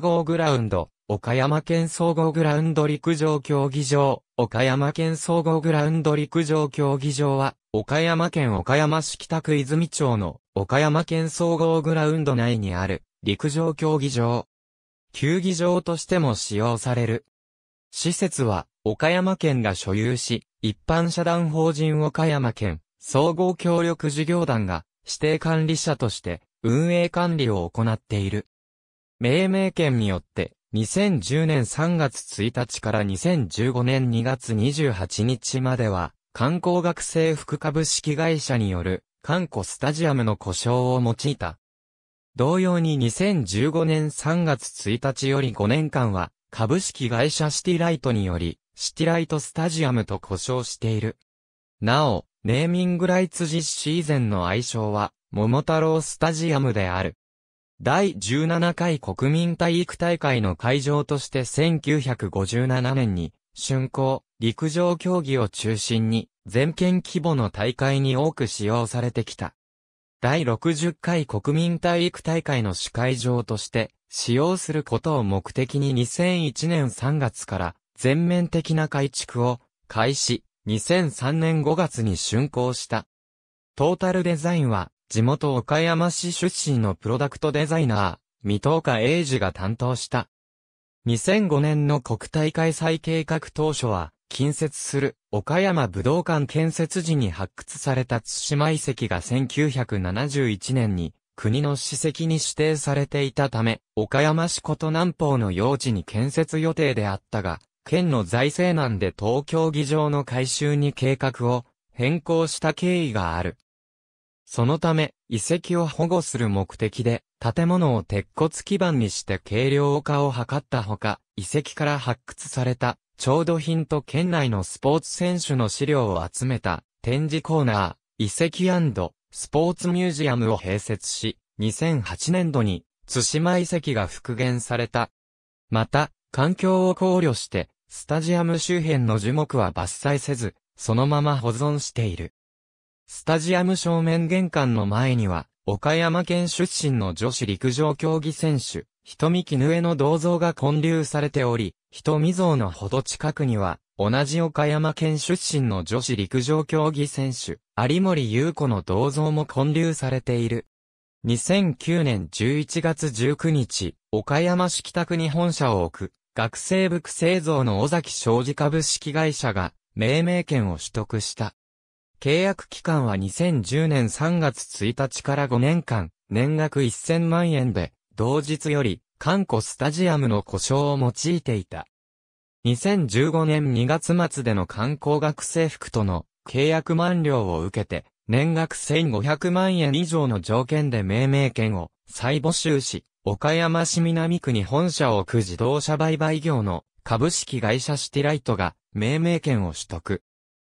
合グラウンド、岡山県総合グラウンド陸上競技場、岡山県総合グラウンド陸上競技場は、岡山県岡山市北区泉町の岡山県総合グラウンド内にある陸上競技場。球技場としても使用される。施設は岡山県が所有し、一般社団法人岡山県総合協力事業団が指定管理者として運営管理を行っている。命名権によって、2010年3月1日から2015年2月28日までは、観光学生服株式会社による、観光スタジアムの故障を用いた。同様に2015年3月1日より5年間は、株式会社シティライトにより、シティライトスタジアムと故障している。なお、ネーミングライツ実施以前の愛称は、桃太郎スタジアムである。第17回国民体育大会の会場として1957年に、春光、陸上競技を中心に、全県規模の大会に多く使用されてきた。第60回国民体育大会の司会場として、使用することを目的に2001年3月から、全面的な改築を、開始、2003年5月に竣工した。トータルデザインは、地元岡山市出身のプロダクトデザイナー、三藤岡英二が担当した。2005年の国体開催計画当初は、近接する岡山武道館建設時に発掘された津島遺跡が1971年に国の史跡に指定されていたため、岡山市こと南方の用地に建設予定であったが、県の財政難で東京議場の改修に計画を変更した経緯がある。そのため、遺跡を保護する目的で、建物を鉄骨基盤にして軽量化を図ったほか、遺跡から発掘された、調度品と県内のスポーツ選手の資料を集めた、展示コーナー、遺跡スポーツミュージアムを併設し、2008年度に、津島遺跡が復元された。また、環境を考慮して、スタジアム周辺の樹木は伐採せず、そのまま保存している。スタジアム正面玄関の前には、岡山県出身の女子陸上競技選手、瞳絹江の銅像が建立されており、瞳像のほど近くには、同じ岡山県出身の女子陸上競技選手、有森優子の銅像も建立されている。2009年11月19日、岡山市北区に本社を置く、学生部製造の尾崎商事株式会社が、命名権を取得した。契約期間は2010年3月1日から5年間、年額1000万円で、同日より、観光スタジアムの故障を用いていた。2015年2月末での観光学生服との契約満了を受けて、年額1500万円以上の条件で命名権を再募集し、岡山市南区に本社を置く自動車売買業の株式会社シティライトが命名権を取得。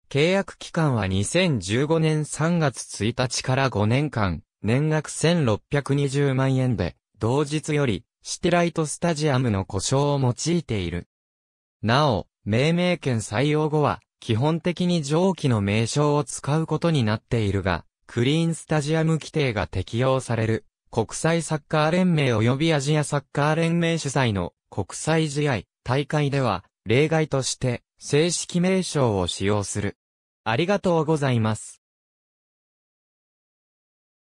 契約期間は2015年3月1日から5年間、年額1620万円で、同日より、シテライトスタジアムの故障を用いている。なお、命名権採用後は、基本的に上記の名称を使うことになっているが、クリーンスタジアム規定が適用される、国際サッカー連盟及びアジアサッカー連盟主催の国際試合、大会では、例外として、正式名称を使用する。ありがとうございます。